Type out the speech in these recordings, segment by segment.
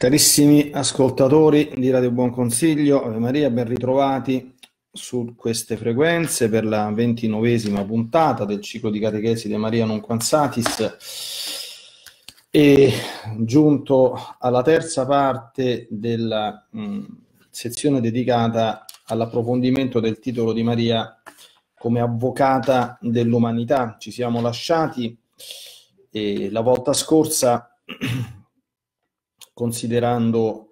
Carissimi ascoltatori di Radio Buon Consiglio, Ave Maria, ben ritrovati su queste frequenze per la ventinovesima puntata del ciclo di catechesi di Maria Non Quansatis e giunto alla terza parte della mh, mm, sezione dedicata all'approfondimento del titolo di Maria come avvocata dell'umanità. Ci siamo lasciati e la volta scorsa considerando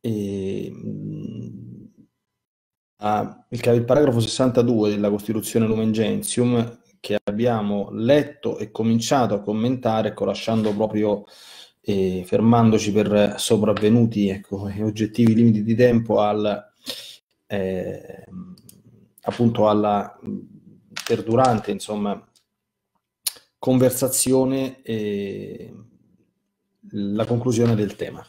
eh, il, il, paragrafo 62 della Costituzione Lumen Gentium che abbiamo letto e cominciato a commentare, ecco, lasciando proprio, eh, fermandoci per sopravvenuti ecco, e oggettivi limiti di tempo al, eh, appunto alla perdurante insomma, conversazione. Eh, la conclusione del tema.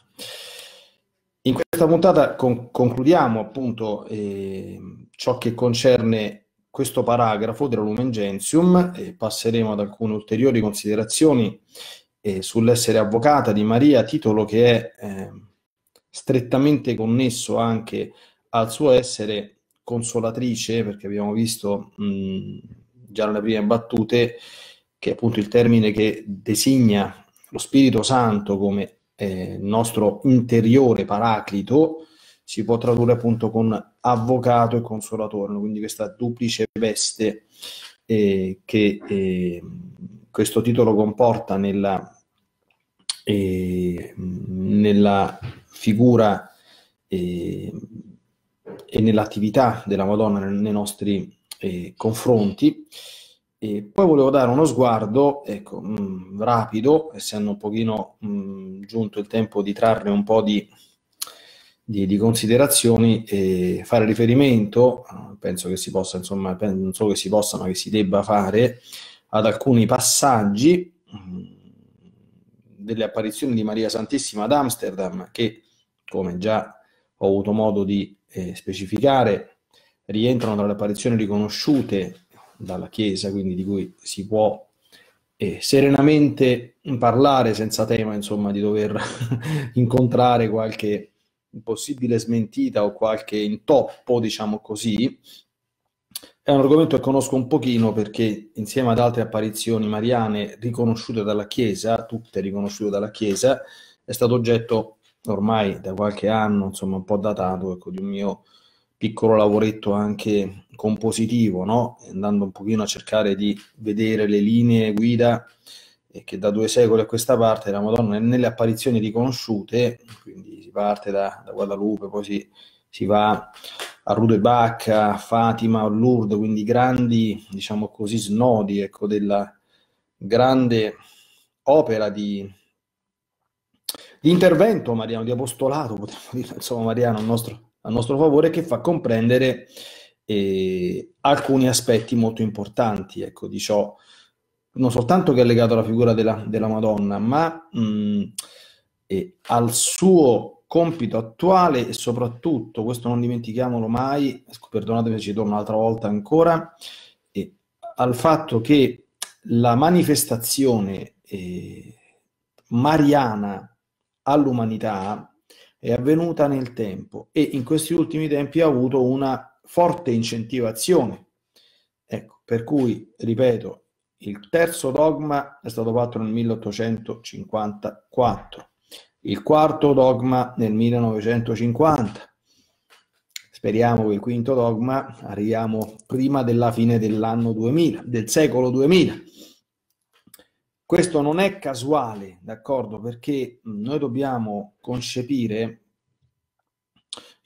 In questa puntata con- concludiamo appunto eh, ciò che concerne questo paragrafo della Lumen Gentium e passeremo ad alcune ulteriori considerazioni eh, sull'essere avvocata di Maria, titolo che è eh, strettamente connesso anche al suo essere consolatrice, perché abbiamo visto mh, già nelle prime battute che è appunto il termine che designa lo Spirito Santo come eh, nostro interiore paraclito si può tradurre appunto con avvocato e consolatore, quindi questa duplice veste eh, che eh, questo titolo comporta nella, eh, nella figura eh, e nell'attività della Madonna nei nostri eh, confronti e poi volevo dare uno sguardo, ecco, mh, mm, rapido, essendo un pochino mh, mm, giunto il tempo di trarre un po' di, di, di considerazioni e fare riferimento, eh, penso che si possa, insomma, non solo che si possa, ma che si debba fare, ad alcuni passaggi mm, delle apparizioni di Maria Santissima ad Amsterdam, che, come già ho avuto modo di eh, specificare, rientrano tra le apparizioni riconosciute dalla Chiesa, quindi di cui si può eh, serenamente parlare senza tema insomma, di dover incontrare qualche possibile smentita o qualche intoppo, diciamo così. È un argomento che conosco un pochino perché insieme ad altre apparizioni mariane riconosciute dalla Chiesa, tutte riconosciute dalla Chiesa, è stato oggetto ormai da qualche anno, insomma un po' datato, ecco, di un mio piccolo lavoretto anche compositivo, no? andando un pochino a cercare di vedere le linee guida eh, che da due secoli a questa parte la Madonna è nelle apparizioni riconosciute, quindi si parte da, da Guadalupe, poi si, si va a Rudebac, a Fatima, a Lourdes, quindi grandi, diciamo così, snodi ecco, della grande opera di, di intervento mariano, di apostolato, potremmo dire, insomma, mariano, il nostro a nostro favore che fa comprendere eh, alcuni aspetti molto importanti ecco, di ciò, non soltanto che è legato alla figura della, della Madonna, ma mh, mm, eh, al suo compito attuale e soprattutto, questo non dimentichiamolo mai, ecco, perdonatemi se ci torno un'altra volta ancora, eh, al fatto che la manifestazione eh, mariana all'umanità è avvenuta nel tempo e in questi ultimi tempi ha avuto una forte incentivazione. Ecco, per cui, ripeto, il terzo dogma è stato fatto nel 1854, il quarto dogma nel 1950. Speriamo che il quinto dogma arriviamo prima della fine dell'anno 2000, del secolo 2000. Questo non è casuale, d'accordo? Perché noi dobbiamo concepire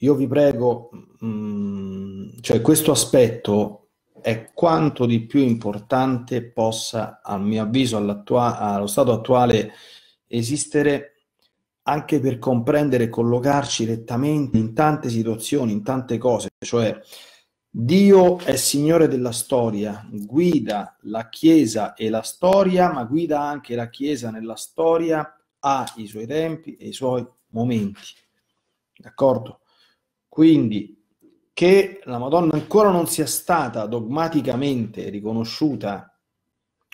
io vi prego, mm, cioè questo aspetto è quanto di più importante possa, a mio avviso, allo stato attuale esistere anche per comprendere e collocarci rettamente in tante situazioni, in tante cose, cioè Dio è Signore della storia, guida la Chiesa e la storia, ma guida anche la Chiesa nella storia, ha i suoi tempi e i suoi momenti. D'accordo? Quindi che la Madonna ancora non sia stata dogmaticamente riconosciuta,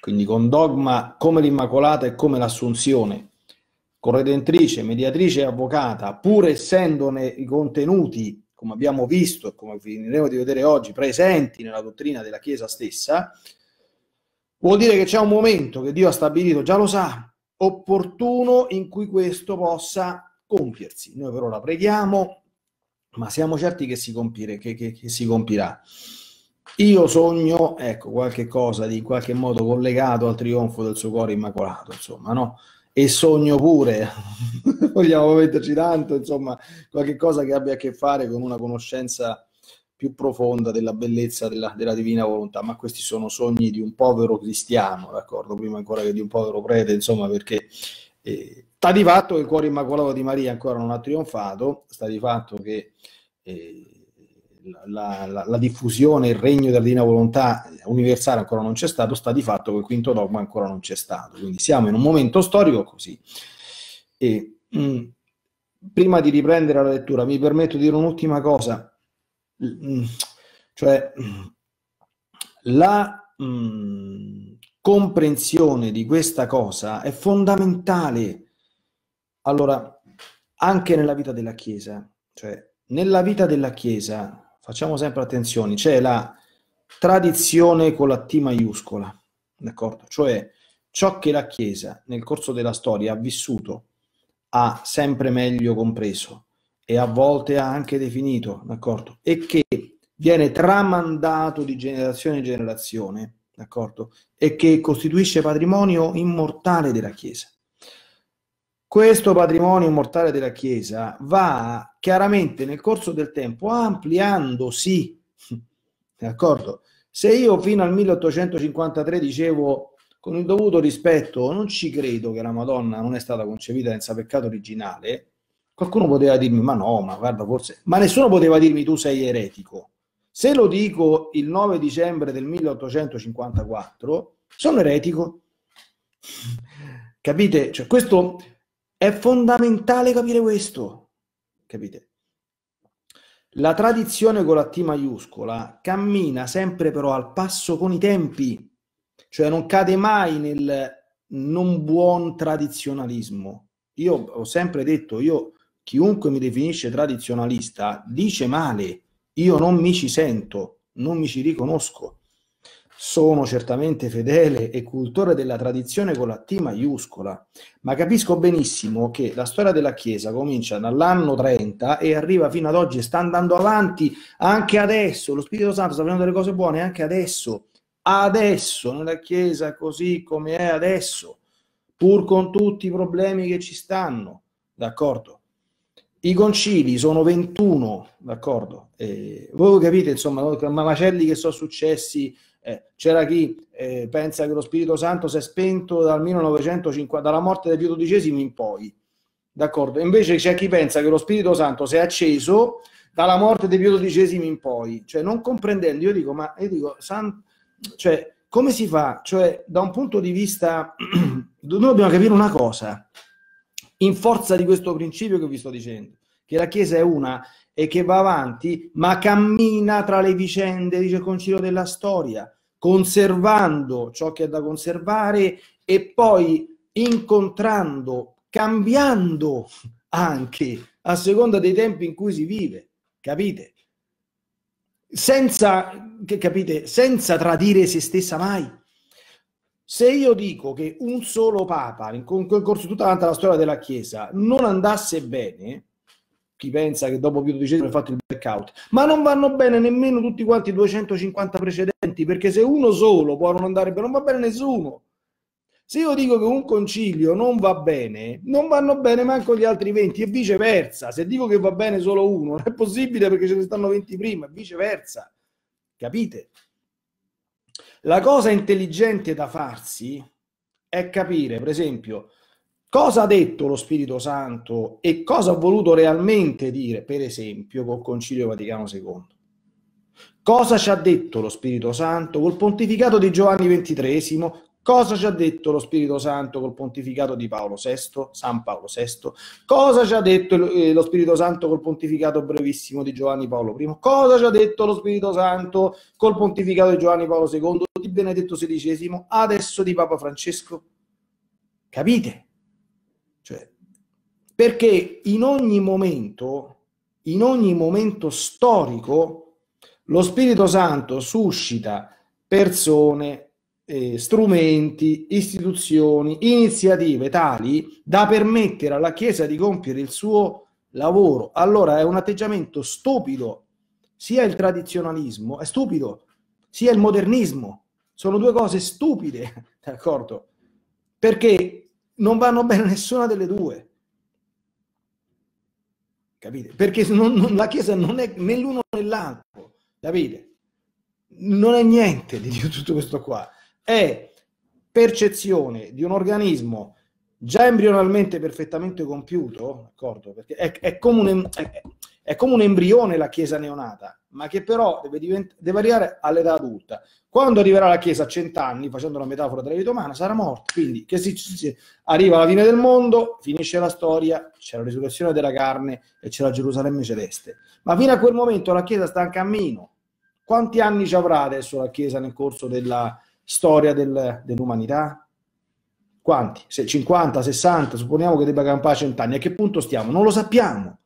quindi con dogma come l'Immacolata e come l'Assunzione, corredentrice, mediatrice e avvocata, pur essendone i contenuti, come abbiamo visto e come finiremo di vedere oggi, presenti nella dottrina della Chiesa stessa, vuol dire che c'è un momento che Dio ha stabilito, già lo sa, opportuno in cui questo possa compiersi. Noi però la preghiamo, ma siamo certi che si, compire, che, che, che si compirà. Io sogno, ecco, qualche cosa di in qualche modo collegato al trionfo del suo cuore immacolato, insomma, no? E sogno pure, vogliamo metterci tanto, insomma, qualche cosa che abbia a che fare con una conoscenza più profonda della bellezza della, della divina volontà, ma questi sono sogni di un povero cristiano, d'accordo? Prima ancora che di un povero prete, insomma, perché eh, Sta di fatto che il cuore immacolato di Maria ancora non ha trionfato, sta di fatto che eh, la, la, la, diffusione, il regno della divina volontà universale ancora non c'è stato, sta di fatto che il quinto dogma ancora non c'è stato. Quindi siamo in un momento storico così. E, mh, mm, prima di riprendere la lettura, mi permetto di dire un'ultima cosa, mm, cioè mm, la mh, comprensione di questa cosa è fondamentale allora, anche nella vita della Chiesa, cioè nella vita della Chiesa, facciamo sempre attenzione, c'è la tradizione con la T maiuscola, d'accordo? Cioè ciò che la Chiesa nel corso della storia ha vissuto, ha sempre meglio compreso e a volte ha anche definito, d'accordo? E che viene tramandato di generazione in generazione, d'accordo? E che costituisce patrimonio immortale della Chiesa questo patrimonio mortale della Chiesa va chiaramente nel corso del tempo ampliandosi. D'accordo? Se io fino al 1853 dicevo con il dovuto rispetto non ci credo che la Madonna non è stata concepita senza peccato originale, qualcuno poteva dirmi ma no, ma guarda forse, ma nessuno poteva dirmi tu sei eretico. Se lo dico il 9 dicembre del 1854, sono eretico. Capite? Cioè, questo è fondamentale capire questo, capite? La tradizione con la T maiuscola cammina sempre però al passo con i tempi, cioè non cade mai nel non buon tradizionalismo. Io ho sempre detto, io chiunque mi definisce tradizionalista dice male, io non mi ci sento, non mi ci riconosco. Sono certamente fedele e cultore della tradizione con la T maiuscola, ma capisco benissimo che la storia della Chiesa comincia dall'anno 30 e arriva fino ad oggi e sta andando avanti anche adesso. Lo Spirito Santo sta facendo delle cose buone anche adesso. Adesso, nella Chiesa così come è adesso, pur con tutti i problemi che ci stanno, d'accordo? I concili sono 21, d'accordo? Eh, voi capite, insomma, macelli che sono successi eh, c'era chi eh, pensa che lo Spirito Santo si è spento dal 1950, dalla morte del Pio XII in poi. D'accordo? Invece c'è chi pensa che lo Spirito Santo si è acceso dalla morte di Pio XII in poi. Cioè, non comprendendo, io dico, ma io dico, San... cioè, come si fa? Cioè, da un punto di vista, noi dobbiamo capire una cosa, in forza di questo principio che vi sto dicendo, che la Chiesa è una e che va avanti, ma cammina tra le vicende, di il della Storia, conservando ciò che è da conservare e poi incontrando, cambiando anche a seconda dei tempi in cui si vive, capite? Senza, che capite? Senza tradire se stessa mai. Se io dico che un solo Papa, in quel corso tutta la storia della Chiesa, non andasse bene, chi pensa che dopo più di 12 ha fatto il blackout, ma non vanno bene nemmeno tutti quanti i 250 precedenti, perché se uno solo può non andare bene, non va bene nessuno. Se io dico che un concilio non va bene, non vanno bene manco gli altri 20 e viceversa. Se dico che va bene solo uno, non è possibile perché ce ne stanno 20 prima e viceversa. Capite? La cosa intelligente da farsi è capire, per esempio, cosa ha detto lo Spirito Santo e cosa ha voluto realmente dire, per esempio, col Concilio Vaticano II. Cosa ci ha detto lo Spirito Santo col pontificato di Giovanni XXIII? Cosa ci ha detto lo Spirito Santo col pontificato di Paolo VI, San Paolo VI? Cosa ci ha detto eh, lo Spirito Santo col pontificato brevissimo di Giovanni Paolo I? Cosa ci ha detto lo Spirito Santo col pontificato di Giovanni Paolo II, di Benedetto XVI, adesso di Papa Francesco? Capite? perché in ogni momento, in ogni momento storico, lo Spirito Santo suscita persone, eh, strumenti, istituzioni, iniziative tali da permettere alla Chiesa di compiere il suo lavoro. Allora è un atteggiamento stupido, sia il tradizionalismo è stupido, sia il modernismo. Sono due cose stupide, d'accordo? Perché non vanno bene nessuna delle due capite? Perché non, non, la Chiesa non è né l'uno né l'altro, capite? Non è niente di tutto questo qua, è percezione di un organismo già embrionalmente perfettamente compiuto, d'accordo? Perché è, è, come un, è, è come un embrione la Chiesa neonata, ma che però deve, divent- deve arrivare all'età adulta. Quando arriverà la Chiesa a cent'anni, facendo una metafora della vita umana, sarà morta. Quindi, che si, si, arriva alla fine del mondo, finisce la storia, c'è la risurrezione della carne e c'è la Gerusalemme celeste. Ma fino a quel momento la Chiesa sta in cammino. Quanti anni ci avrà adesso la Chiesa nel corso della storia del, dell'umanità? Quanti? Se 50, 60, supponiamo che debba campare cent'anni. A che punto stiamo? Non lo sappiamo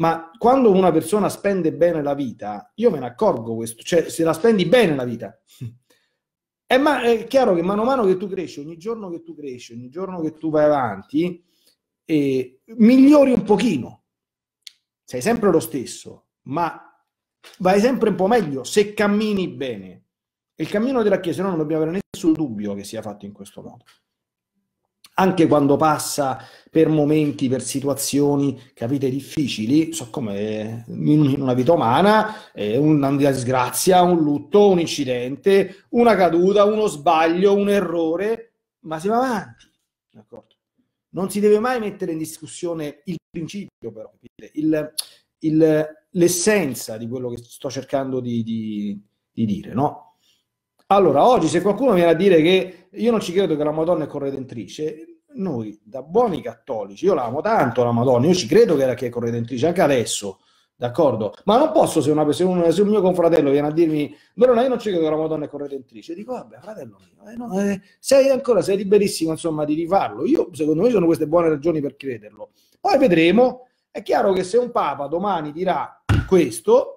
ma quando una persona spende bene la vita, io me ne accorgo questo, cioè se la spendi bene la vita. È, eh, ma- è chiaro che mano a mano che tu cresci, ogni giorno che tu cresci, ogni giorno che tu vai avanti, eh, migliori un pochino. Sei sempre lo stesso, ma vai sempre un po' meglio se cammini bene. Il cammino della Chiesa, noi non dobbiamo avere nessun dubbio che sia fatto in questo modo anche quando passa per momenti, per situazioni, capite, difficili, so come in una vita umana, eh, una disgrazia, un lutto, un incidente, una caduta, uno sbaglio, un errore, ma si va avanti, d'accordo? Non si deve mai mettere in discussione il principio, però, il, il, l'essenza di quello che sto cercando di, di, di dire, no? Allora, oggi se qualcuno viene a dire che io non ci credo che la Madonna è corredentrice, noi da buoni cattolici, io la tanto la Madonna, io ci credo che, che è corredentrice anche adesso, d'accordo? Ma non posso se, una, se, un, se un mio confratello viene a dirmi, no, no, io non ci credo che la Madonna è corredentrice, dico, vabbè, fratello mio, eh, no, eh, sei ancora, sei liberissimo insomma di rifarlo, io secondo me sono queste buone ragioni per crederlo. Poi vedremo, è chiaro che se un Papa domani dirà questo,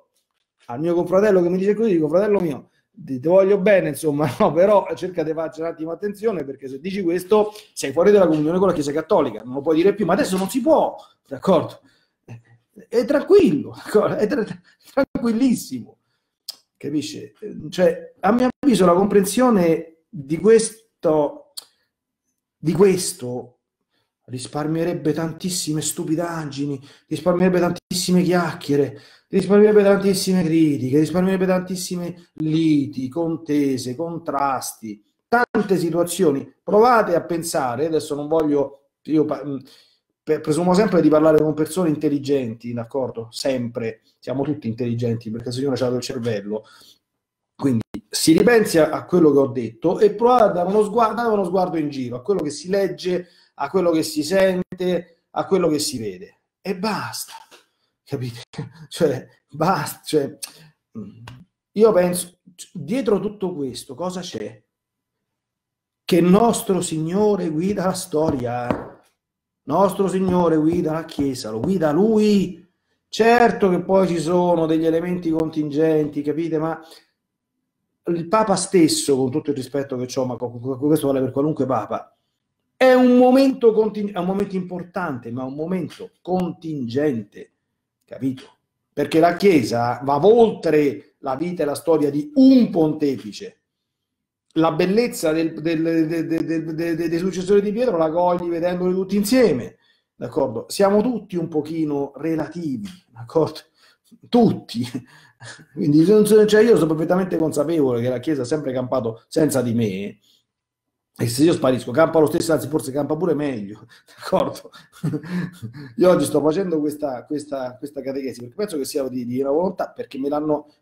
al mio confratello che mi dice così, dico, fratello mio, ti voglio bene, insomma, no, però cerca di farci un attimo attenzione perché se dici questo sei fuori dalla comunione con la Chiesa Cattolica, non lo puoi dire più, ma adesso non si può, d'accordo? È tranquillo, d'accordo? è tra- tranquillissimo, capisci? Cioè, a mio avviso la comprensione di questo, di questo risparmierebbe tantissime stupidaggini, risparmierebbe tantissime chiacchiere, risparmierebbe tantissime critiche, risparmierebbe tantissime liti, contese, contrasti, tante situazioni. Provate a pensare, adesso non voglio, io presumo sempre di parlare con persone intelligenti, d'accordo? Sempre, siamo tutti intelligenti perché il Signore ci ha dato il cervello. Quindi si ripensi a, quello che ho detto e provate a dare uno sguardo, dare uno sguardo in giro, a quello che si legge a quello che si sente, a quello che si vede. E basta, capite? cioè, basta. Cioè, mm. io penso, dietro tutto questo, cosa c'è? Che nostro Signore guida la storia. Nostro Signore guida la Chiesa, lo guida Lui. Certo che poi ci sono degli elementi contingenti, capite? Ma il Papa stesso, con tutto il rispetto che ho, ma questo vale per qualunque Papa, è un momento, conting- è un momento importante, ma un momento contingente, capito? Perché la Chiesa va oltre la vita e la storia di un pontefice. La bellezza del, del, del, dei successori di Pietro la cogli vedendoli tutti insieme, d'accordo? Siamo tutti un pochino relativi, d'accordo? Tutti. Quindi cioè io sono perfettamente consapevole che la Chiesa ha sempre campato senza di me, e se io sparisco, campa lo stesso, anzi forse campa pure meglio, d'accordo? io oggi sto facendo questa, questa, questa catechesi perché penso che sia di, di una volontà, perché me,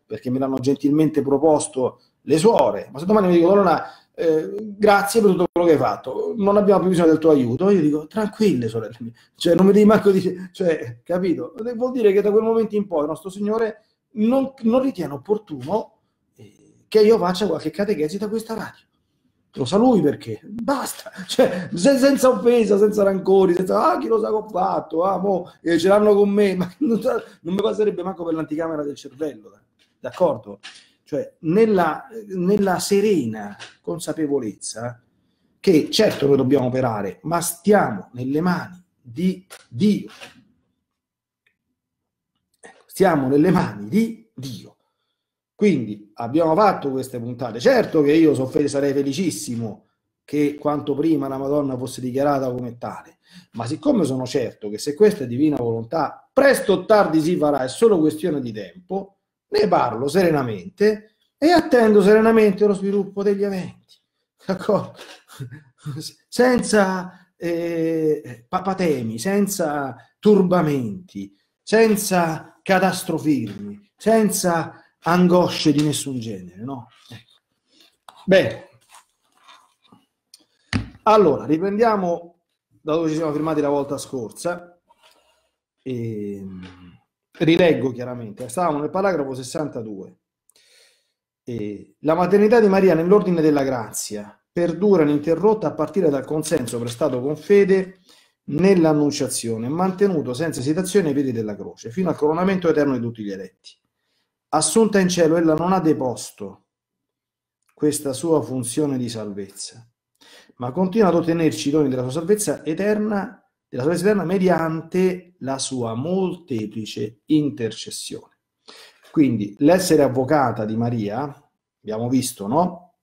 perché me, l'hanno, gentilmente proposto le suore, ma se domani mi dicono allora eh, grazie per tutto quello che hai fatto, non abbiamo più bisogno del tuo aiuto, io dico tranquille sorelle mie, cioè non mi devi manco dire, cioè capito? Vuol dire che da quel momento in poi il nostro Signore non, non ritiene opportuno eh, che io faccia qualche catechesi da questa radio lo sa lui perché basta, cioè, se, senza offesa, senza rancori, senza ah, chi lo sa che ho fatto, ah, mo, eh, ce l'hanno con me, ma non, non mi passerebbe manco per l'anticamera del cervello, d'accordo? Cioè, nella, nella serena consapevolezza che certo noi dobbiamo operare, ma stiamo nelle mani di Dio. Stiamo nelle mani di Dio. Quindi abbiamo fatto queste puntate. Certo che io so, sarei felicissimo che quanto prima la Madonna fosse dichiarata come tale, ma siccome sono certo che se questa è divina volontà, presto o tardi si farà, è solo questione di tempo, ne parlo serenamente e attendo serenamente lo sviluppo degli eventi, d'accordo? senza eh, papatemi, senza turbamenti, senza catastrofismi, senza angosce di nessun genere, no? Ecco. Bene. Allora, riprendiamo da dove ci siamo fermati la volta scorsa. E... Ehm, rileggo chiaramente, stavamo nel paragrafo 62. E... La maternità di Maria nell'ordine della grazia perdura ininterrotta a partire dal consenso prestato con fede nell'annunciazione, mantenuto senza esitazione ai piedi della croce, fino al coronamento eterno di tutti gli eletti. Assunta in cielo, ella non ha deposto questa sua funzione di salvezza, ma continua ad ottenerci i doni della sua salvezza eterna della salvezza eterna mediante la sua molteplice intercessione. Quindi l'essere avvocata di Maria, abbiamo visto, no?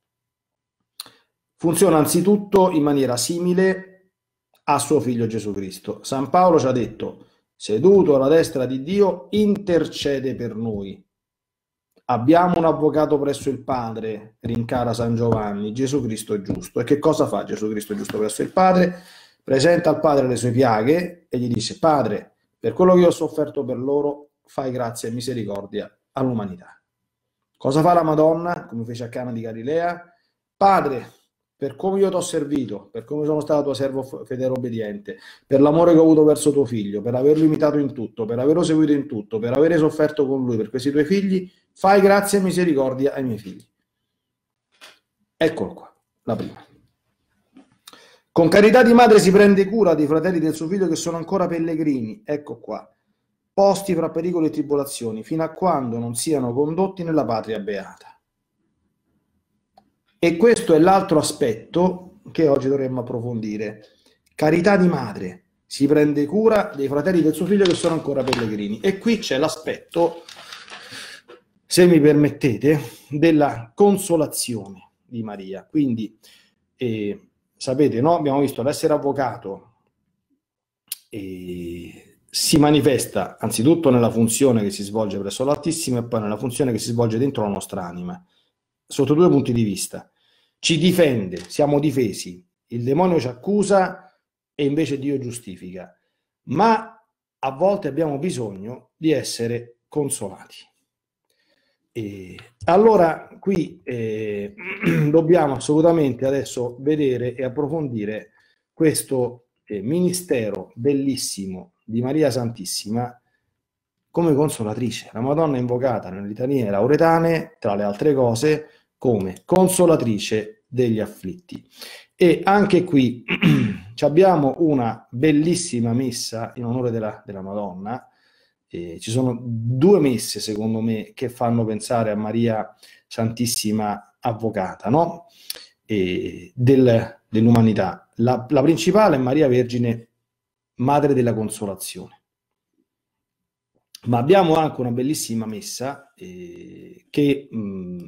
Funziona anzitutto in maniera simile a suo figlio Gesù Cristo. San Paolo ci ha detto, seduto alla destra di Dio, intercede per noi. Abbiamo un avvocato presso il Padre, rincara San Giovanni, Gesù Cristo giusto. E che cosa fa Gesù Cristo giusto presso il Padre? Presenta al Padre le sue piaghe e gli dice, Padre, per quello che io ho sofferto per loro, fai grazia e misericordia all'umanità. Cosa fa la Madonna, come fece a Cana di Galilea? Padre, per come io ti ho servito, per come sono stato tuo servo fedele e obbediente, per l'amore che ho avuto verso tuo figlio, per averlo imitato in tutto, per averlo seguito in tutto, per avere sofferto con lui, per questi tuoi figli, Fai grazia e misericordia ai miei figli. Eccolo qua, la prima. Con carità di madre si prende cura dei fratelli del suo figlio che sono ancora pellegrini, ecco qua, posti fra pericoli e tribolazioni, fino a quando non siano condotti nella patria beata. E questo è l'altro aspetto che oggi dovremmo approfondire. Carità di madre si prende cura dei fratelli del suo figlio che sono ancora pellegrini. E qui c'è l'aspetto se mi permettete, della consolazione di Maria. Quindi, eh, sapete, no? abbiamo visto l'essere avvocato eh, si manifesta anzitutto nella funzione che si svolge presso l'Altissimo e poi nella funzione che si svolge dentro la nostra anima, sotto due punti di vista. Ci difende, siamo difesi, il demonio ci accusa e invece Dio giustifica, ma a volte abbiamo bisogno di essere consolati e allora qui eh, dobbiamo assolutamente adesso vedere e approfondire questo eh, ministero bellissimo di Maria Santissima come consolatrice. La Madonna è invocata nelle litanie lauretane, tra le altre cose, come consolatrice degli afflitti. E anche qui abbiamo una bellissima messa in onore della, della Madonna, eh, ci sono due messe, secondo me, che fanno pensare a Maria Santissima Avvocata no? eh, del, dell'umanità. La, la principale è Maria Vergine, Madre della Consolazione ma abbiamo anche una bellissima messa eh, che mh, mm,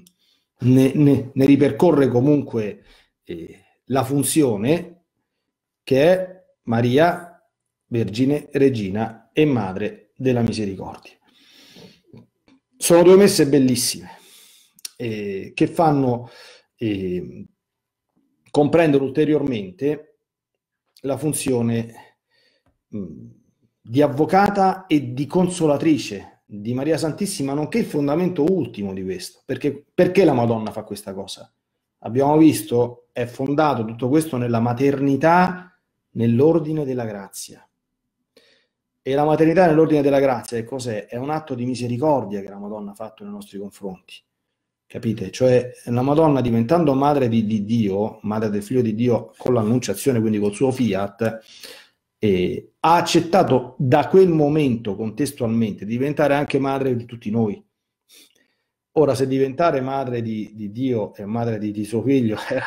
ne, ne, ne, ripercorre comunque eh, la funzione che è Maria, Vergine, Regina e Madre della misericordia. Sono due messe bellissime eh, che fanno eh, comprendere ulteriormente la funzione mh, mm, di avvocata e di consolatrice di Maria Santissima, nonché il fondamento ultimo di questo. Perché, perché la Madonna fa questa cosa? Abbiamo visto, è fondato tutto questo nella maternità, nell'ordine della grazia e la maternità nell'ordine della grazia che cos'è? È un atto di misericordia che la Madonna ha fatto nei nostri confronti. Capite? Cioè la Madonna diventando madre di, di Dio, madre del figlio di Dio con l'annunciazione, quindi col suo fiat, eh, ha accettato da quel momento contestualmente di diventare anche madre di tutti noi. Ora, se diventare madre di, di Dio e madre di, di suo figlio era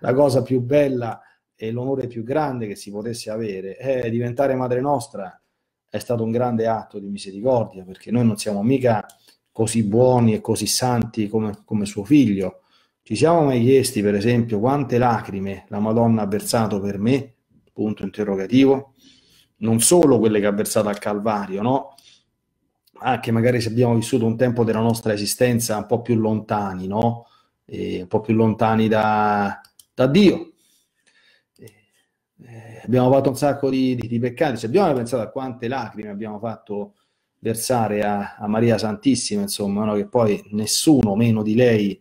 la cosa più bella e l'onore più grande che si potesse avere, è diventare madre nostra è stato un grande atto di misericordia, perché noi non siamo mica così buoni e così santi come, come suo figlio. Ci siamo mai chiesti, per esempio, quante lacrime la Madonna ha versato per me? Punto interrogativo. Non solo quelle che ha versato al Calvario, no? Anche ah, magari se abbiamo vissuto un tempo della nostra esistenza un po' più lontani, no? E un po' più lontani da, da Dio, abbiamo fatto un sacco di, di, di peccati, se abbiamo pensato a quante lacrime abbiamo fatto versare a, a Maria Santissima, insomma, no? che poi nessuno meno di lei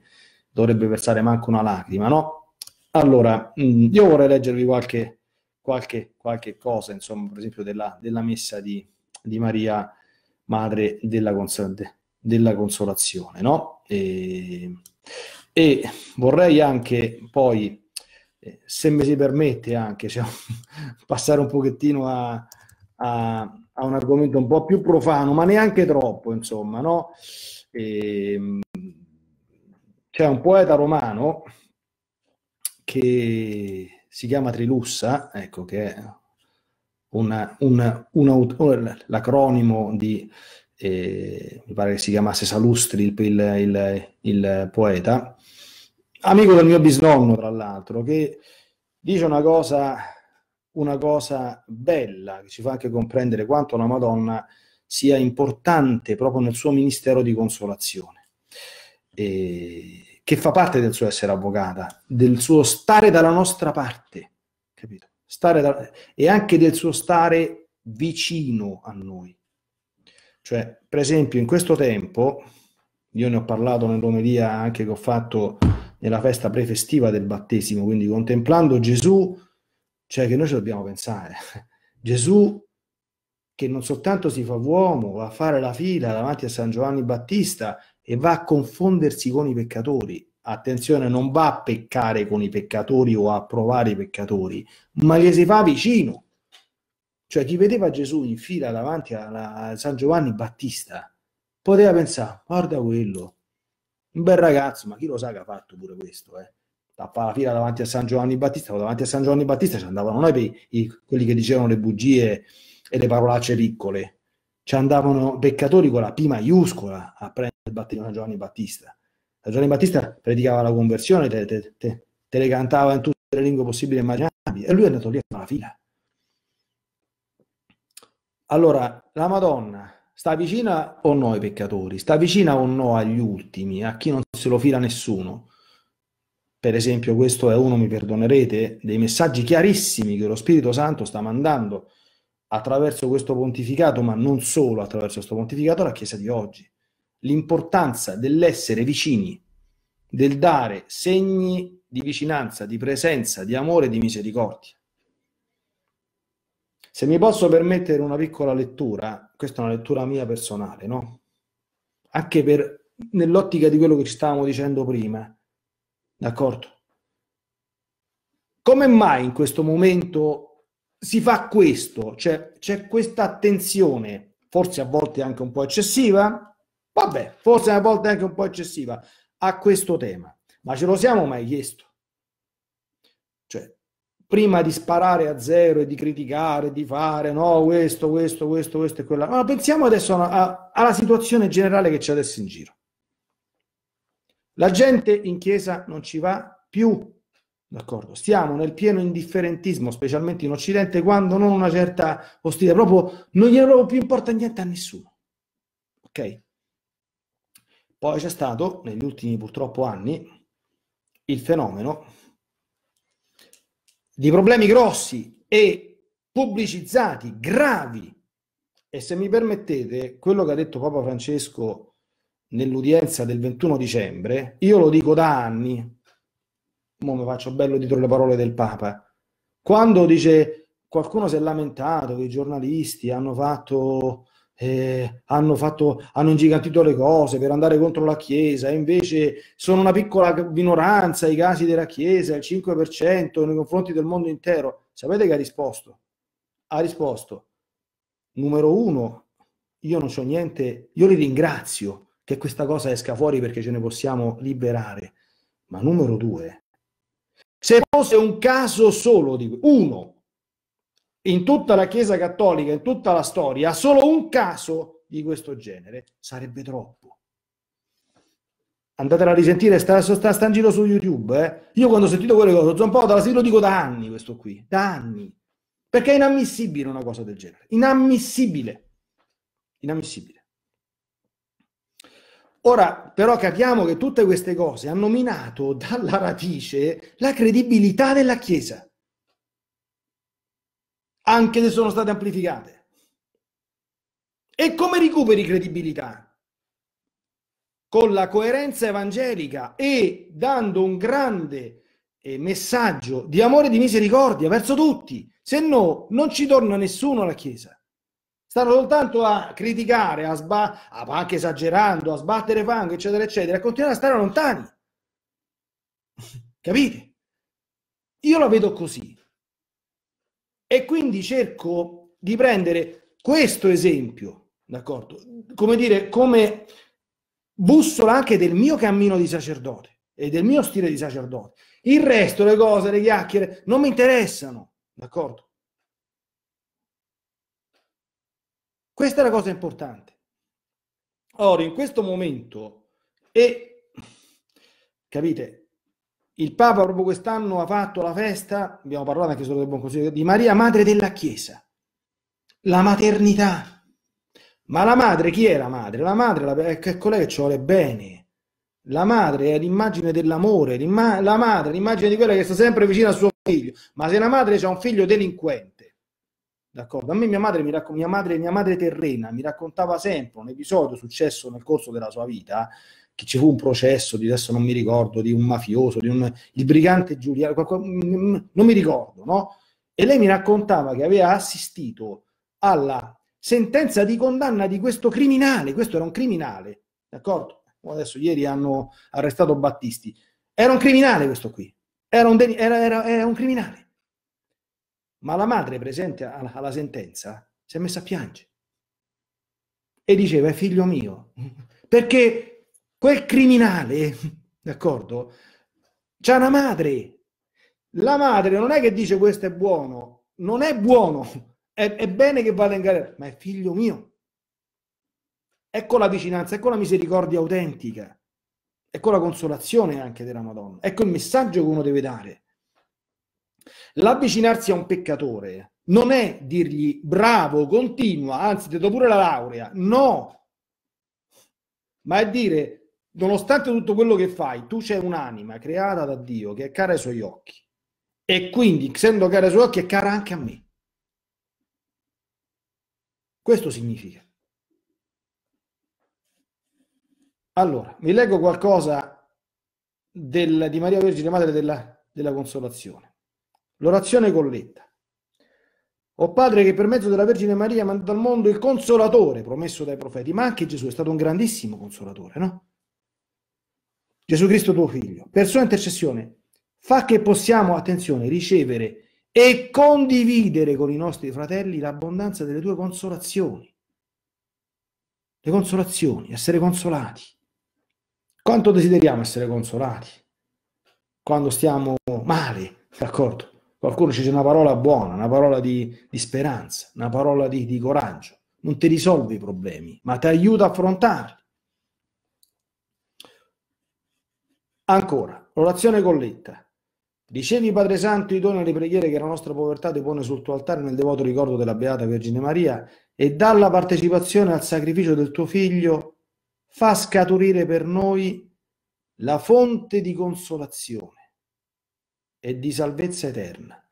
dovrebbe versare manco una lacrima, no? Allora, mh, mm, io vorrei leggervi qualche, qualche, qualche cosa, insomma, per esempio della, della messa di, di Maria, madre della, cons- della consolazione, no? E, e vorrei anche poi se mi si permette anche, cioè, passare un pochettino a, a, a, un argomento un po' più profano, ma neanche troppo, insomma, no? E, ehm, c'è un poeta romano che si chiama Trilussa, ecco che è una, una, un autore, l'acronimo di, eh, mi pare che si chiamasse Salustri il, il, il, il poeta, amico del mio bisnonno, tra l'altro, che dice una cosa, una cosa bella che ci fa anche comprendere quanto la Madonna sia importante proprio nel suo ministero di consolazione, eh, che fa parte del suo essere avvocata, del suo stare dalla nostra parte, capito? Stare da, e anche del suo stare vicino a noi. Cioè, per esempio, in questo tempo, io ne ho parlato nell'omelia anche che ho fatto nella festa prefestiva del battesimo, quindi contemplando Gesù, cioè che noi ci dobbiamo pensare. Gesù che non soltanto si fa uomo, va a fare la fila davanti a San Giovanni Battista e va a confondersi con i peccatori. Attenzione, non va a peccare con i peccatori o a provare i peccatori, ma gli si fa vicino. Cioè chi vedeva Gesù in fila davanti a San Giovanni Battista poteva pensare, guarda quello, un bel ragazzo, ma chi lo sa che ha fatto pure questo, eh? Tappa la fila davanti a San Giovanni Battista, davanti a San Giovanni Battista ci andavano noi per i, quelli che dicevano le bugie e le parolacce piccole, ci andavano peccatori con la P maiuscola a prendere il battino San Giovanni Battista. San Giovanni Battista predicava la conversione, te, te, te, te le cantava in tutte le lingue possibili e immaginabili, e lui è andato lì a fare la fila. Allora, la Madonna sta vicina o no ai peccatori, sta vicina o no agli ultimi, a chi non se lo fila nessuno. Per esempio, questo è uno, mi perdonerete, dei messaggi chiarissimi che lo Spirito Santo sta mandando attraverso questo pontificato, ma non solo attraverso questo pontificato, alla Chiesa di oggi. L'importanza dell'essere vicini, del dare segni di vicinanza, di presenza, di amore e di misericordia. Se mi posso permettere una piccola lettura, questa è una lettura mia personale, no? Anche per, nell'ottica di quello che ci stavamo dicendo prima, d'accordo? Come mai in questo momento si fa questo? Cioè, c'è questa attenzione, forse a volte anche un po' eccessiva, vabbè, forse a volte anche un po' eccessiva, a questo tema. Ma ce lo siamo mai chiesto? prima di sparare a zero e di criticare, di fare no, questo, questo, questo, questo e quella. ma pensiamo adesso a, a, alla situazione generale che c'è adesso in giro. La gente in chiesa non ci va più, d'accordo? Stiamo nel pieno indifferentismo, specialmente in Occidente, quando non una certa ostilità, proprio non gliene proprio più importa niente a nessuno, ok? Poi c'è stato, negli ultimi purtroppo anni, il fenomeno di problemi grossi e pubblicizzati, gravi. E se mi permettete, quello che ha detto Papa Francesco nell'udienza del 21 dicembre, io lo dico da anni, mo mi faccio bello dietro le parole del Papa, quando dice qualcuno si è lamentato che i giornalisti hanno fatto eh, hanno, fatto, hanno ingigantito le cose per andare contro la Chiesa, e invece sono una piccola minoranza i casi della Chiesa, il 5% nei confronti del mondo intero. Sapete che ha risposto? Ha risposto, numero uno, io non so niente, io li ringrazio che questa cosa esca fuori perché ce ne possiamo liberare, ma numero due, se fosse un caso solo di uno in tutta la Chiesa cattolica, in tutta la storia, solo un caso di questo genere sarebbe troppo. Andatela a risentire, sta, sta, sta in giro su YouTube. Eh. Io quando ho sentito quelle cose, sono un po' dalla lo dico da anni questo qui, da anni. Perché è inammissibile una cosa del genere. Inammissibile. Inammissibile. Ora, però, capiamo che tutte queste cose hanno minato dalla radice la credibilità della Chiesa anche se sono state amplificate. E come recuperi credibilità? Con la coerenza evangelica e dando un grande eh, messaggio di amore e di misericordia verso tutti, se no non ci torna nessuno alla Chiesa. Stanno soltanto a criticare, a sba- a, anche esagerando, a sbattere fango, eccetera, eccetera, e continuare a stare lontani. Capite? Io la vedo così. E quindi cerco di prendere questo esempio, d'accordo? Come dire, come bussola anche del mio cammino di sacerdote e del mio stile di sacerdote. Il resto, le cose, le chiacchiere, non mi interessano, d'accordo? Questa è la cosa importante. Ora, in questo momento, e capite, il Papa proprio quest'anno ha fatto la festa, abbiamo parlato anche solo del Buon Consiglio, di Maria, madre della Chiesa, la maternità. Ma la madre, chi è la madre? La madre è quella che ci vuole bene. La madre è l'immagine dell'amore, la madre è l'immagine di quella che sta sempre vicina al suo figlio. Ma se la madre ha un figlio delinquente, d'accordo? A me mia madre, mi racco- mia madre, mia madre terrena mi raccontava sempre un episodio successo nel corso della sua vita, che ci fu un processo di adesso non mi ricordo, di un mafioso, di un, il brigante Giuliano, qualcosa, mm, mm, non mi ricordo, no? E lei mi raccontava che aveva assistito alla sentenza di condanna di questo criminale, questo era un criminale, d'accordo? Adesso ieri hanno arrestato Battisti, era un criminale questo qui, era un, deni- era, era, era un criminale. Ma la madre presente alla, alla sentenza si è messa a piangere e diceva, è figlio mio, perché Quel criminale, d'accordo, c'ha una madre. La madre non è che dice questo è buono, non è buono, è, è bene che vada in galera, ma è figlio mio. Ecco la vicinanza, ecco la misericordia autentica, ecco la consolazione anche della Madonna, ecco il messaggio che uno deve dare. L'avvicinarsi a un peccatore non è dirgli bravo, continua, anzi ti do pure la laurea, no, ma è dire nonostante tutto quello che fai, tu c'è un'anima creata da Dio che è cara ai suoi occhi. E quindi, essendo cara ai suoi occhi, è cara anche a me. Questo significa. Allora, vi leggo qualcosa del, di Maria Vergine, Madre della, della Consolazione. L'orazione colletta. O Padre che per mezzo della Vergine Maria mandato al mondo il consolatore promesso dai profeti, ma anche Gesù è stato un grandissimo consolatore, no? Gesù Cristo tuo figlio, per sua intercessione, fa che possiamo, attenzione, ricevere e condividere con i nostri fratelli l'abbondanza delle tue consolazioni. Le consolazioni, essere consolati. Quanto desideriamo essere consolati quando stiamo male, d'accordo? Qualcuno ci dice una parola buona, una parola di, di speranza, una parola di, di coraggio. Non ti risolve i problemi, ma ti aiuta a affrontarli. Ancora, orazione colletta. Ricevi, Padre Santo, i doni e le preghiere che la nostra povertà depone sul tuo altare nel devoto ricordo della Beata Vergine Maria e dalla partecipazione al sacrificio del tuo Figlio fa scaturire per noi la fonte di consolazione e di salvezza eterna.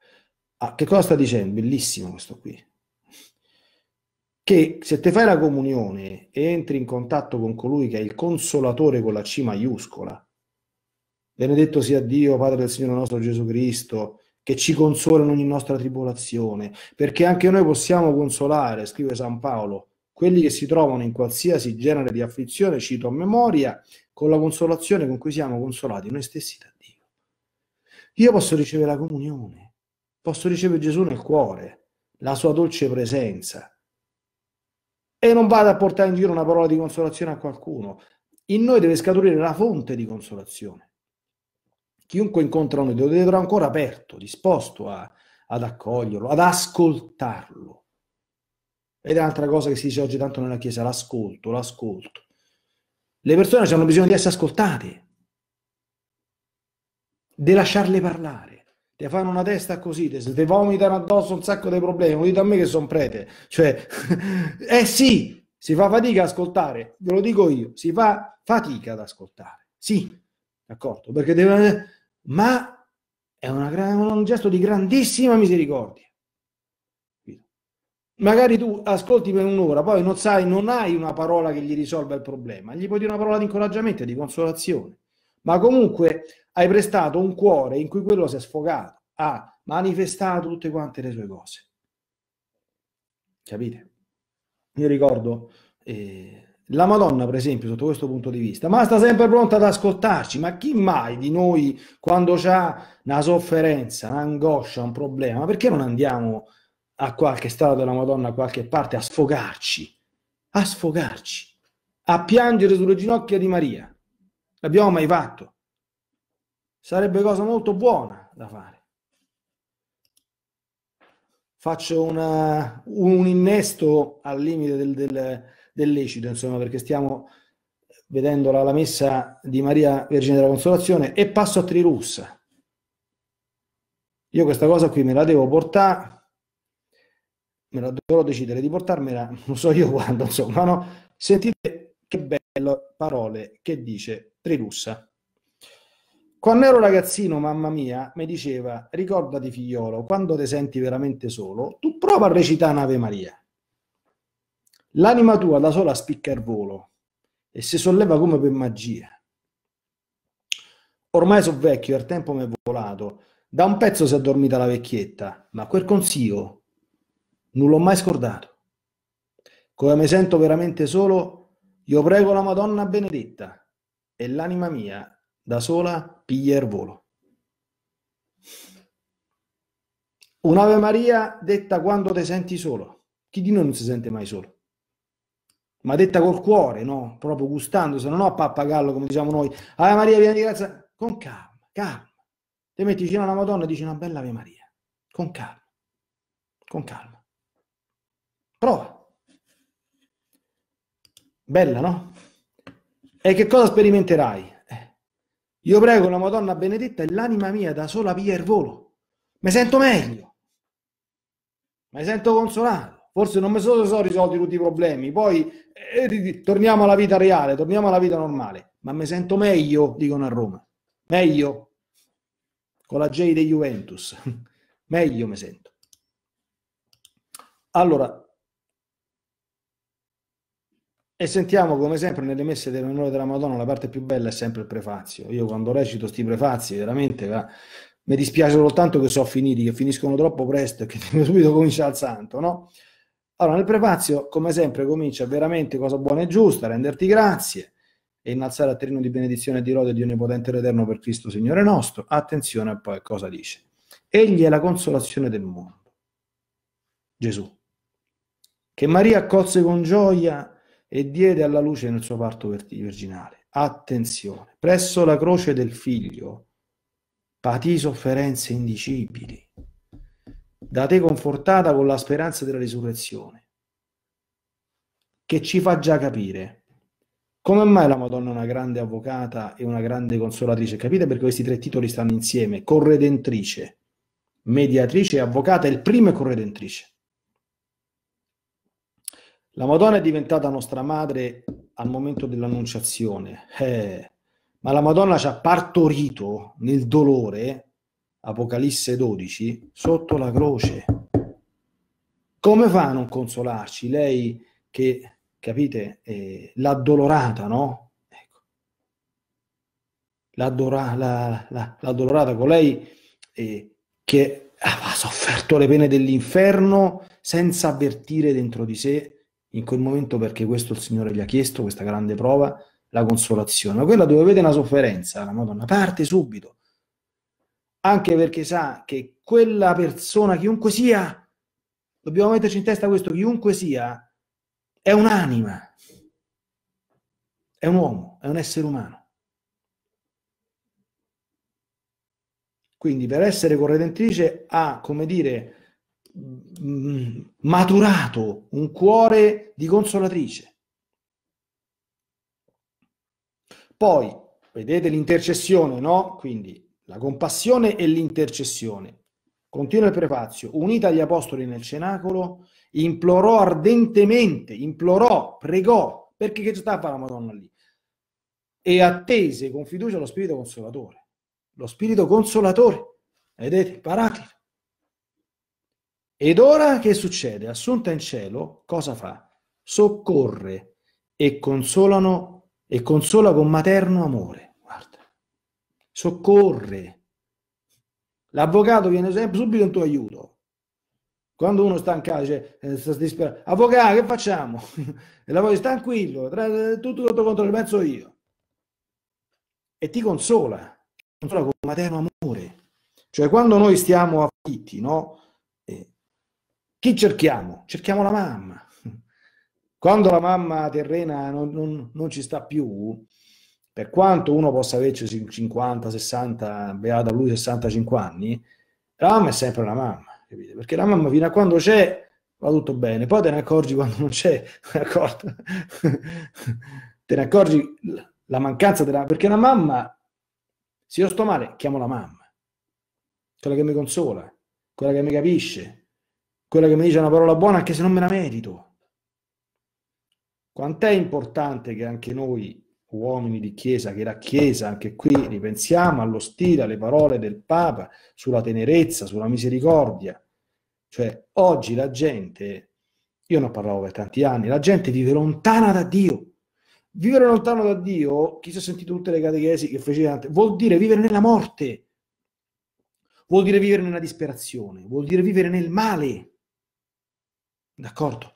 Ah, che cosa sta dicendo? Bellissimo questo qui. Che se te fai la comunione e entri in contatto con colui che è il consolatore con la C maiuscola, Benedetto sia Dio, Padre del Signore nostro Gesù Cristo, che ci consola in ogni nostra tribolazione, perché anche noi possiamo consolare, scrive San Paolo, quelli che si trovano in qualsiasi genere di afflizione, cito a memoria, con la consolazione con cui siamo consolati noi stessi da Dio. Io posso ricevere la comunione, posso ricevere Gesù nel cuore, la sua dolce presenza. E non vado a portare in giro una parola di consolazione a qualcuno. In noi deve scaturire la fonte di consolazione. Chiunque incontra noi lo vedrà ancora aperto, disposto a, ad accoglierlo, ad ascoltarlo. Ed è un'altra cosa che si dice oggi tanto nella Chiesa, l'ascolto, l'ascolto. Le persone hanno bisogno di essere ascoltate, di lasciarle parlare. Ti fanno una testa così, ti vomitano addosso un sacco di problemi, lo dite a me che sono prete. Cioè, eh sì, si fa fatica ad ascoltare, ve lo dico io, si fa fatica ad ascoltare. Sì, d'accordo? Perché deve... Ma è una, un gesto di grandissima misericordia. Magari tu ascolti per un'ora, poi non sai, non hai una parola che gli risolva il problema, gli puoi dire una parola di incoraggiamento e di consolazione, ma comunque hai prestato un cuore in cui quello si è sfogato, ha manifestato tutte quante le sue cose. Capite? Io ricordo eh, la Madonna, per esempio, sotto questo punto di vista, ma sta sempre pronta ad ascoltarci, ma chi mai di noi quando c'ha una sofferenza, un'angoscia, un problema, perché non andiamo a qualche strada della Madonna, a qualche parte, a sfogarci, a sfogarci, a piangere sulle ginocchia di Maria? L'abbiamo mai fatto? Sarebbe cosa molto buona da fare. Faccio una, un innesto al limite del, del del lecito, insomma, perché stiamo vedendola la messa di Maria Vergine della Consolazione e passo a Trirussa. Io questa cosa qui me la devo portare, me la dovrò decidere di portarmela, non so io quando, insomma, no? Sentite che belle parole che dice Trirussa. Quando ero ragazzino, mamma mia mi diceva, ricordati figliolo, quando ti senti veramente solo, tu prova a recitare un'Ave Maria. L'anima tua da sola spicca il volo e si solleva come per magia. Ormai so vecchio il tempo mi è volato. Da un pezzo si è dormita la vecchietta, ma quel consiglio non l'ho mai scordato. Come mi sento veramente solo, io prego la Madonna benedetta e l'anima mia da sola piglia il volo. Un'Ave Maria detta quando ti senti solo. Chi di noi non si sente mai solo? ma detta col cuore, no? Proprio gustando, se non ho pappagallo come diciamo noi. Ave Maria piena di grazia, con calma, calma. Te metti vicino alla Madonna e dici una bella Ave Maria, con calma, con calma. Prova. Bella, no? E che cosa sperimenterai? Eh. Io prego la Madonna benedetta e l'anima mia da sola via il volo. Mi sento meglio. Mi sento consolato forse non mi sono, sono risolti tutti i problemi, poi eh, torniamo alla vita reale, torniamo alla vita normale, ma mi sento meglio, dicono a Roma, meglio, con la J dei Juventus, meglio mi sento. Allora, e sentiamo come sempre nelle messe del menore della Madonna la parte più bella è sempre il prefazio. Io quando recito questi prefazi veramente va, mi dispiace soltanto che sono finiti, che finiscono troppo presto e che subito comincia al santo, no? Allora, nel prefazio, come sempre, comincia veramente cosa buona e giusta, renderti grazie e innalzare a trino di benedizione e di lode di Onnipotente ed Eterno per Cristo Signore nostro. Attenzione a poi cosa dice. Egli è la consolazione del mondo. Gesù. Che Maria accolse con gioia e diede alla luce nel suo parto virginale. Attenzione. Presso la croce del figlio patì sofferenze indicibili da te confortata con la speranza della risurrezione, che ci fa già capire come mai la Madonna è una grande avvocata e una grande consolatrice. Capite perché questi tre titoli stanno insieme, corredentrice, mediatrice e avvocata, il primo è corredentrice. La Madonna è diventata nostra madre al momento dell'annunciazione, eh, ma la Madonna ci ha partorito nel dolore Apocalisse 12, sotto la croce. Come fa a non consolarci? Lei che, capite, eh, l'ha no? Ecco. L'ha, la, la, l'ha dolorata colei eh, che ha sofferto le pene dell'inferno senza avvertire dentro di sé in quel momento perché questo il Signore gli ha chiesto, questa grande prova, la consolazione. Ma quella dove vede una sofferenza, la Madonna parte subito anche perché sa che quella persona, chiunque sia, dobbiamo metterci in testa questo, chiunque sia, è un'anima, è un uomo, è un essere umano. Quindi per essere corredentrice ha, come dire, mm, maturato un cuore di consolatrice. Poi, vedete l'intercessione, no? Quindi la compassione e l'intercessione. Continua il prefazio, unita agli apostoli nel cenacolo, implorò ardentemente, implorò, pregò, perché che stava la Madonna lì? E attese con fiducia lo Spirito Consolatore. Lo Spirito Consolatore, vedete, paraclito. Ed ora che succede? Assunta in cielo, cosa fa? Soccorre e, consolano, e consola con materno amore soccorre. L'avvocato viene sempre subito in tuo aiuto. Quando uno sta in casa, dice, eh, sta disperato, avvocato, che facciamo? e la voce, tranquillo, tra, eh, tutto sotto controllo, penso io. E ti consola, consola con materno amore. Cioè, quando noi stiamo affitti, no? Eh, chi cerchiamo? Cerchiamo la mamma. Quando la mamma terrena non, non, non ci sta più, per quanto uno possa averci 50, 60, beata lui 65 anni, la mamma è sempre una mamma, capite? Perché la mamma fino a quando c'è va tutto bene, poi te ne accorgi quando non c'è, te ne accorgi la mancanza della... perché la mamma, se io sto male, chiamo la mamma, quella che mi consola, quella che mi capisce, quella che mi dice una parola buona anche se non me la merito. Quant'è importante che anche noi uomini di Chiesa, che la Chiesa, anche qui ripensiamo allo stile, alle parole del Papa sulla tenerezza, sulla misericordia. Cioè, oggi la gente, io ne parlavo per tanti anni, la gente vive lontana da Dio. Vivere lontano da Dio, chi si è sentito tutte le catechesi che facevate, vuol dire vivere nella morte, vuol dire vivere nella disperazione, vuol dire vivere nel male. D'accordo?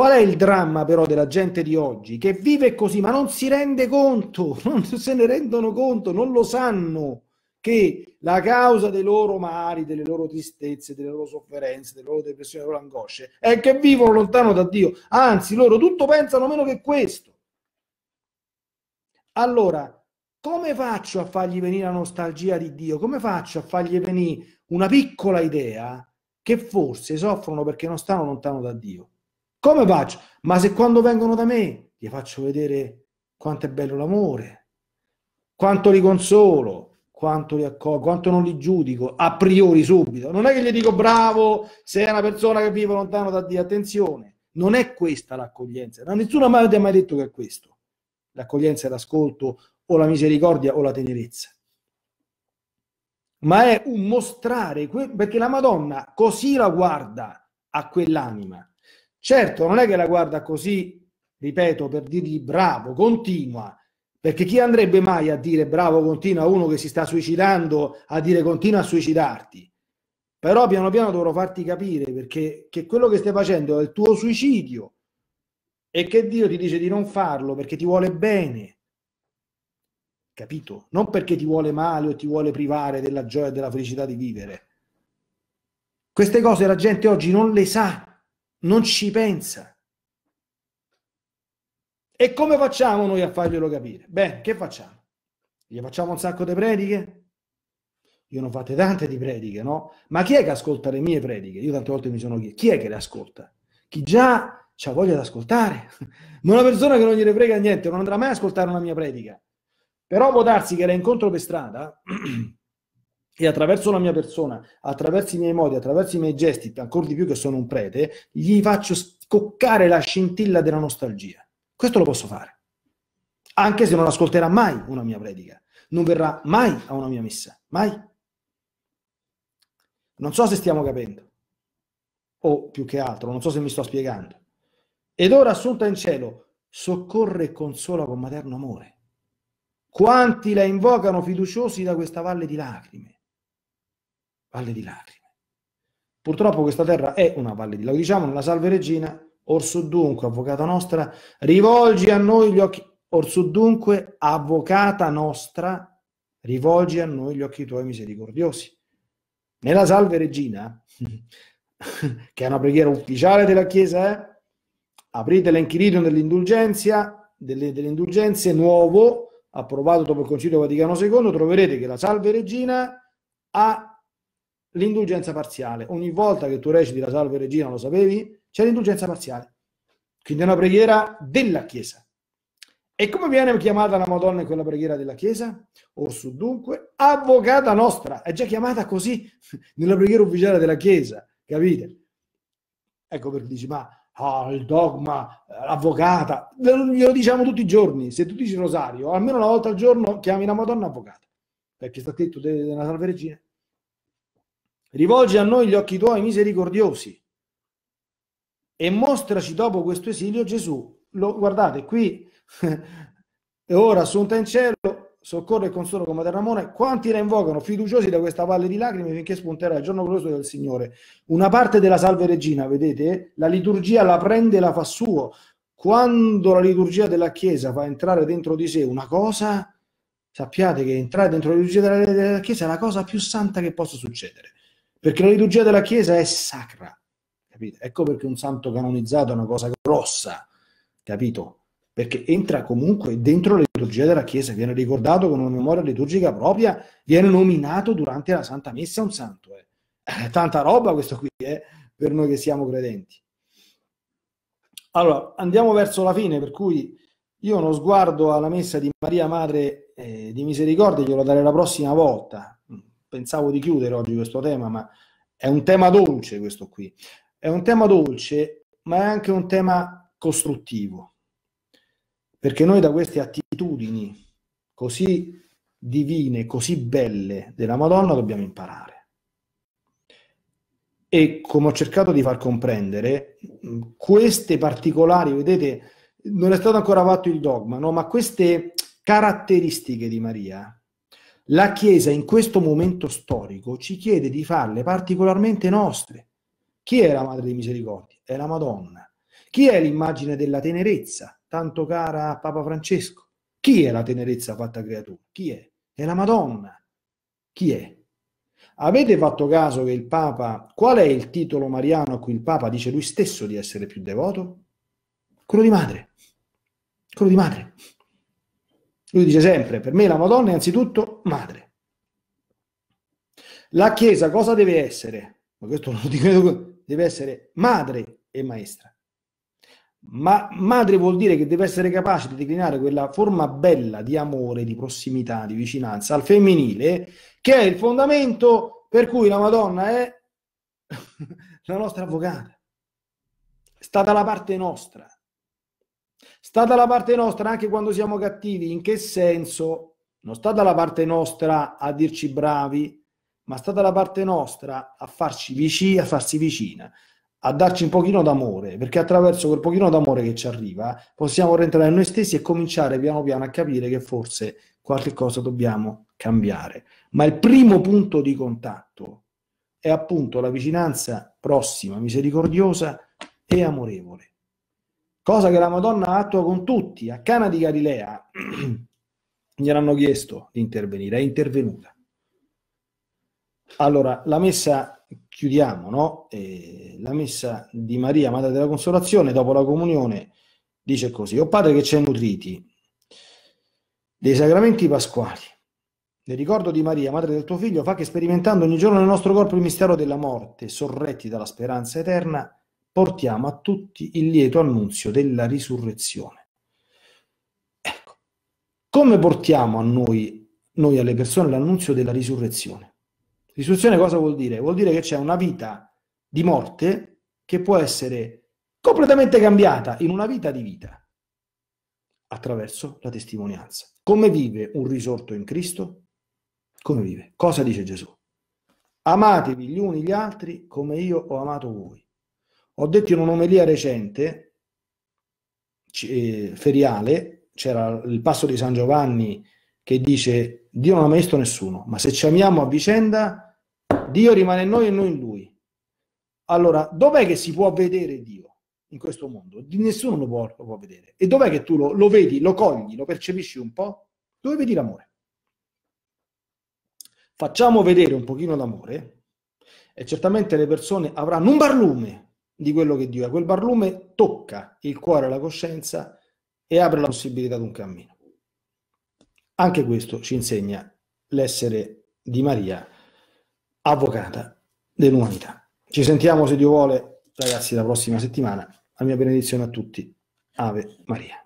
Qual è il dramma però della gente di oggi che vive così ma non si rende conto, non se ne rendono conto, non lo sanno che la causa dei loro mali, delle loro tristezze, delle loro sofferenze, delle loro depressioni, delle loro angosce è che vivono lontano da Dio. Anzi, loro tutto pensano meno che questo. Allora, come faccio a fargli venire la nostalgia di Dio? Come faccio a fargli venire una piccola idea che forse soffrono perché non stanno lontano da Dio? Come faccio? Ma se quando vengono da me gli faccio vedere quanto è bello l'amore, quanto li consolo, quanto li accolgo, quanto non li giudico a priori subito. Non è che gli dico bravo, sei una persona che vive lontano da Dio, attenzione. Non è questa l'accoglienza. No, nessuno mai ti ha mai detto che è questo. L'accoglienza è l'ascolto o la misericordia o la tenerezza. Ma è un mostrare, perché la Madonna così la guarda a quell'anima Certo, non è che la guarda così, ripeto, per dirgli bravo, continua, perché chi andrebbe mai a dire bravo, continua a uno che si sta suicidando, a dire continua a suicidarti? Però piano piano dovrò farti capire perché che quello che stai facendo è il tuo suicidio e che Dio ti dice di non farlo perché ti vuole bene. Capito? Non perché ti vuole male o ti vuole privare della gioia e della felicità di vivere. Queste cose la gente oggi non le sa non ci pensa. E come facciamo noi a farglielo capire? Beh, che facciamo? Gli facciamo un sacco di prediche? Io non fate tante di prediche, no? Ma chi è che ascolta le mie prediche? Io tante volte mi sono chiesto, chi è che le ascolta? Chi già ha voglia di ascoltare? Ma una persona che non gliene frega niente non andrà mai a ascoltare una mia predica. Però può darsi che la incontro per strada e attraverso la mia persona, attraverso i miei modi, attraverso i miei gesti, ancora di più che sono un prete, gli faccio scoccare la scintilla della nostalgia. Questo lo posso fare, anche se non ascolterà mai una mia predica, non verrà mai a una mia messa, mai. Non so se stiamo capendo, o più che altro, non so se mi sto spiegando. Ed ora assunta in cielo, soccorre e consola con materno amore. Quanti la invocano fiduciosi da questa valle di lacrime Valle di lacrime. Purtroppo questa terra è una valle di lacrime. Diciamo nella Salve Regina, Orso dunque, avvocata nostra, rivolgi a noi gli occhi... Orso dunque, avvocata nostra, rivolgi a noi gli occhi tuoi misericordiosi. Nella Salve Regina, che è una preghiera ufficiale della Chiesa, eh? aprite l'enchiridion dell'indulgenza, delle, delle indulgenze nuovo, approvato dopo il Concilio Vaticano II, troverete che la Salve Regina ha l'indulgenza parziale. Ogni volta che tu reciti la salve regina, lo sapevi, c'è l'indulgenza parziale. Quindi è una preghiera della Chiesa. E come viene chiamata la Madonna in quella preghiera della Chiesa? Orsù dunque, avvocata nostra, è già chiamata così nella preghiera ufficiale della Chiesa, capite? Ecco perché dici, ma oh, il dogma, l'avvocata, eh, glielo diciamo tutti i giorni, se tu dici rosario, almeno una volta al giorno chiami la Madonna avvocata, perché sta scritto della Salve Regina. Rivolgi a noi gli occhi tuoi misericordiosi e mostraci dopo questo esilio Gesù. Lo, guardate qui, e ora assunta in cielo, soccorre e consola come terramone. Quanti la invocano, fiduciosi da questa valle di lacrime, finché spunterà il giorno glorioso del Signore. Una parte della Salve Regina, vedete, la liturgia la prende e la fa suo. Quando la liturgia della Chiesa fa entrare dentro di sé una cosa, sappiate che entrare dentro la liturgia della, della Chiesa è la cosa più santa che possa succedere perché la liturgia della Chiesa è sacra, capito? Ecco perché un santo canonizzato è una cosa grossa, capito? Perché entra comunque dentro la liturgia della Chiesa, viene ricordato con una memoria liturgica propria, viene nominato durante la Santa Messa un santo. Eh. È eh, tanta roba questo qui, eh, per noi che siamo credenti. Allora, andiamo verso la fine, per cui io uno sguardo alla messa di Maria Madre eh, di Misericordia glielo darei la prossima volta, pensavo di chiudere oggi questo tema, ma è un tema dolce questo qui. È un tema dolce, ma è anche un tema costruttivo, perché noi da queste attitudini così divine, così belle della Madonna dobbiamo imparare. E come ho cercato di far comprendere, queste particolari, vedete, non è stato ancora fatto il dogma, no? ma queste caratteristiche di Maria la Chiesa in questo momento storico ci chiede di farle particolarmente nostre. Chi è la Madre di Misericordia? È la Madonna. Chi è l'immagine della tenerezza, tanto cara a Papa Francesco? Chi è la tenerezza fatta creatura? Chi è? È la Madonna. Chi è? Avete fatto caso che il Papa, qual è il titolo mariano a cui il Papa dice lui stesso di essere più devoto? Quello di madre. Quello di madre. Lui dice sempre, per me la Madonna è anzitutto madre. La Chiesa cosa deve essere? Ma questo non lo dico, deve essere madre e maestra. Ma madre vuol dire che deve essere capace di declinare quella forma bella di amore, di prossimità, di vicinanza al femminile, che è il fondamento per cui la Madonna è la nostra avvocata. È stata la parte nostra, Sta dalla parte nostra anche quando siamo cattivi. In che senso? Non sta dalla parte nostra a dirci bravi, ma sta dalla parte nostra a, farci vici, a farsi vicina, a darci un pochino d'amore, perché attraverso quel pochino d'amore che ci arriva possiamo rientrare in noi stessi e cominciare piano piano a capire che forse qualche cosa dobbiamo cambiare. Ma il primo punto di contatto è appunto la vicinanza prossima, misericordiosa e amorevole cosa che la Madonna attua con tutti. A Cana di Galilea gliel'hanno chiesto di intervenire, è intervenuta. Allora, la messa, chiudiamo, no? Eh, la messa di Maria, Madre della Consolazione, dopo la comunione, dice così, o Padre che ci hai nutriti dei sacramenti pasquali, nel ricordo di Maria, Madre del tuo Figlio, fa che sperimentando ogni giorno nel nostro corpo il mistero della morte, sorretti dalla speranza eterna, portiamo a tutti il lieto annunzio della risurrezione. Ecco, come portiamo a noi, noi alle persone l'annunzio della risurrezione? Risurrezione cosa vuol dire? Vuol dire che c'è una vita di morte che può essere completamente cambiata in una vita di vita attraverso la testimonianza. Come vive un risorto in Cristo? Come vive? Cosa dice Gesù? Amatevi gli uni gli altri come io ho amato voi. Ho detto in un'omelia recente, eh, feriale, c'era il passo di San Giovanni che dice Dio non ha mai visto nessuno, ma se ci amiamo a vicenda, Dio rimane in noi e noi in Lui. Allora, dov'è che si può vedere Dio in questo mondo? Nessuno lo può, lo può vedere. E dov'è che tu lo, lo vedi, lo cogli, lo percepisci un po'? Dove vedi l'amore? Facciamo vedere un pochino d'amore e certamente le persone avranno un barlume di quello che Dio è. Quel barlume tocca il cuore e la coscienza e apre la possibilità di un cammino. Anche questo ci insegna l'essere di Maria, avvocata dell'umanità. Ci sentiamo, se Dio vuole, ragazzi, la prossima settimana. La mia benedizione a tutti. Ave Maria.